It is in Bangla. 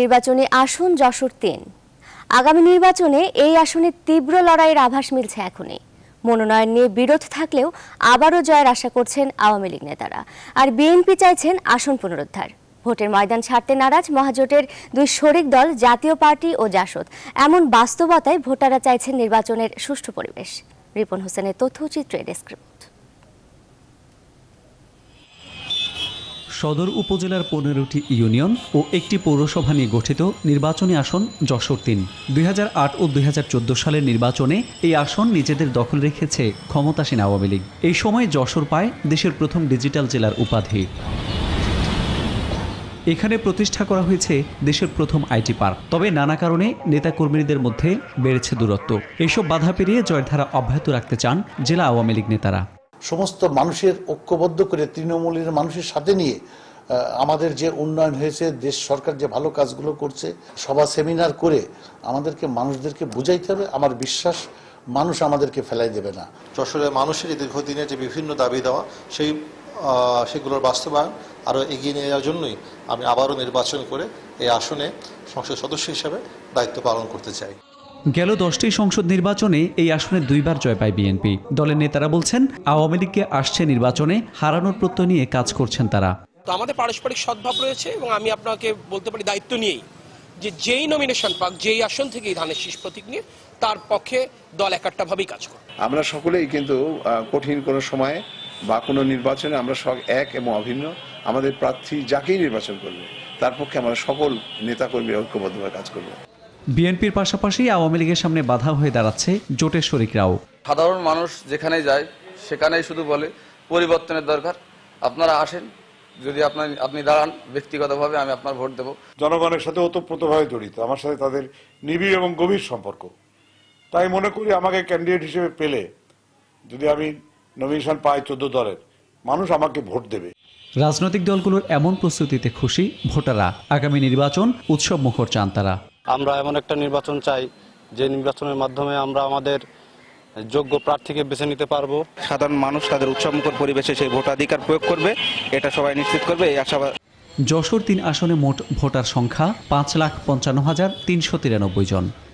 নির্বাচনে আসন যশোর তিন আগামী নির্বাচনে এই আসনে তীব্র লড়াইয়ের আভাস মিলছে এখনই মনোনয়ন নিয়ে বিরোধ থাকলেও আবারও জয়ের আশা করছেন আওয়ামী লীগ নেতারা আর বিএনপি চাইছেন আসন পুনরুদ্ধার ভোটের ময়দান ছাড়তে নারাজ মহাজোটের দুই শরিক দল জাতীয় পার্টি ও জাসদ এমন বাস্তবতায় ভোটাররা চাইছেন নির্বাচনের সুষ্ঠু পরিবেশ রিপন হোসেনের তথ্যচিত্রে ডেস্ক্রিপ্ট সদর উপজেলার পনেরোটি ইউনিয়ন ও একটি পৌরসভা নিয়ে গঠিত নির্বাচনী আসন যশোর তিন দুই ও দুই সালের নির্বাচনে এই আসন নিজেদের দখল রেখেছে ক্ষমতাসীন আওয়ামী লীগ এই সময় যশোর পায় দেশের প্রথম ডিজিটাল জেলার উপাধি এখানে প্রতিষ্ঠা করা হয়েছে দেশের প্রথম আইটি পার্ক তবে নানা কারণে নেতাকর্মীদের মধ্যে বেড়েছে দূরত্ব এসব বাধা পেরিয়ে জয়ধারা অব্যাহত রাখতে চান জেলা আওয়ামী লীগ নেতারা সমস্ত মানুষের ঐক্যবদ্ধ করে তৃণমূলের মানুষের সাথে নিয়ে আমাদের যে উন্নয়ন হয়েছে দেশ সরকার যে ভালো কাজগুলো করছে সভা সেমিনার করে আমাদেরকে মানুষদেরকে বুঝাইতে হবে আমার বিশ্বাস মানুষ আমাদেরকে ফেলাই দেবে না যশোরের মানুষের দীর্ঘদিনের যে বিভিন্ন দাবি দেওয়া সেই সেগুলোর বাস্তবায়ন আরও এগিয়ে নিয়ে যাওয়ার জন্যই আমি আবারও নির্বাচন করে এই আসনে সংসদ সদস্য হিসাবে দায়িত্ব পালন করতে চাই গেল দশটি সংসদ নির্বাচনে এই আসনে দুইবার জয় পায় বিএনপি দলের নেতারা বলছেন আওয়ামী লীগকে আসছে নির্বাচনে হারানোর প্রত্যয় নিয়ে কাজ করছেন তারা তো আমাদের পারস্পরিক সদ্ভাব রয়েছে এবং আমি আপনাকে বলতে পারি দায়িত্ব নিয়েই যে যেই নমিনেশন পাক যেই আসন থেকেই ধানের শীষ প্রতীক নিয়ে তার পক্ষে দল ভাবেই কাজ করে আমরা সকলেই কিন্তু কঠিন কোনো সময়ে বা কোনো নির্বাচনে আমরা সব এক এবং অভিন্ন আমাদের প্রার্থী যাকেই নির্বাচন করবে তার পক্ষে আমরা সকল নেতাকর্মীরা ঐক্যবদ্ধভাবে কাজ করবো বিএনপির পাশাপাশি আওয়ামী লীগের সামনে বাধা হয়ে দাঁড়াচ্ছে জোটের শরিকরাও সাধারণ মানুষ যেখানে যায় সেখানেই শুধু বলে পরিবর্তনের দরকার আপনারা আসেন যদি আপনার আপনি দাঁড়ান ব্যক্তিগতভাবে আমি আপনার ভোট দেব জনগণের সাথে ওতপ্রোতভাবে জড়িত আমার সাথে তাদের নিবিড় এবং গভীর সম্পর্ক তাই মনে করি আমাকে ক্যান্ডিডেট হিসেবে পেলে যদি আমি নমিনেশন পাই চোদ্দ দলের মানুষ আমাকে ভোট দেবে রাজনৈতিক দলগুলোর এমন প্রস্তুতিতে খুশি ভোটাররা আগামী নির্বাচন উৎসব মুখর চান তারা আমরা এমন একটা নির্বাচন চাই যে নির্বাচনের মাধ্যমে আমরা আমাদের যোগ্য প্রার্থীকে বেছে নিতে পারবো সাধারণ মানুষ তাদের উৎসবমুখর পরিবেশে সেই ভোটাধিকার প্রয়োগ করবে এটা সবাই নিশ্চিত করবে এই আশাবাদ যশোর তিন আসনে মোট ভোটার সংখ্যা পাঁচ লাখ পঞ্চান্ন হাজার তিনশো তিরানব্বই জন